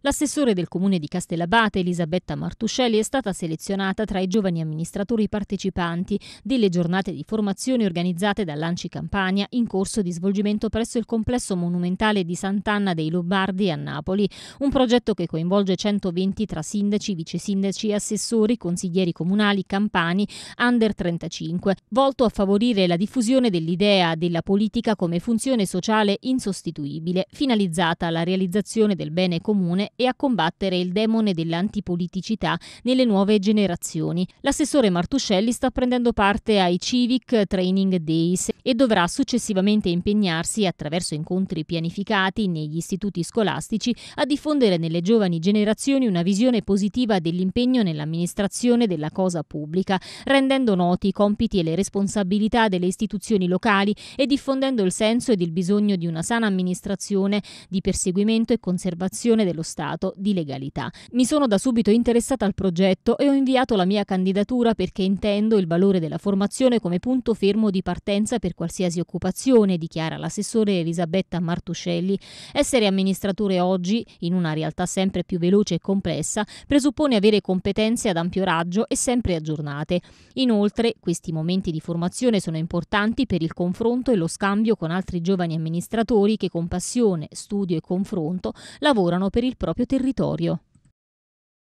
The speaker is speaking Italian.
L'assessore del comune di Castellabate, Elisabetta Martuscelli, è stata selezionata tra i giovani amministratori partecipanti delle giornate di formazione organizzate dall'Anci Campania in corso di svolgimento presso il complesso monumentale di Sant'Anna dei Lombardi a Napoli, un progetto che coinvolge 120 tra sindaci, vice vicesindaci, assessori, consiglieri comunali, campani, under 35, volto a favorire la diffusione dell'idea della politica come funzione sociale insostituibile, finalizzata alla realizzazione del bene comune e a combattere il demone dell'antipoliticità nelle nuove generazioni. L'assessore Martuscelli sta prendendo parte ai Civic Training Days e dovrà successivamente impegnarsi attraverso incontri pianificati negli istituti scolastici a diffondere nelle giovani generazioni una visione positiva dell'impegno nell'amministrazione della cosa pubblica, rendendo noti i compiti e le responsabilità delle istituzioni locali e diffondendo il senso ed il bisogno di una sana amministrazione, di perseguimento e conservazione dello Stato stato di legalità. Mi sono da subito interessata al progetto e ho inviato la mia candidatura perché intendo il valore della formazione come punto fermo di partenza per qualsiasi occupazione, dichiara l'assessore Elisabetta Martuscelli. Essere amministratore oggi, in una realtà sempre più veloce e complessa, presuppone avere competenze ad ampio raggio e sempre aggiornate. Inoltre, questi momenti di formazione sono importanti per il confronto e lo scambio con altri giovani amministratori che con passione, studio e confronto lavorano per il progetto proprio territorio.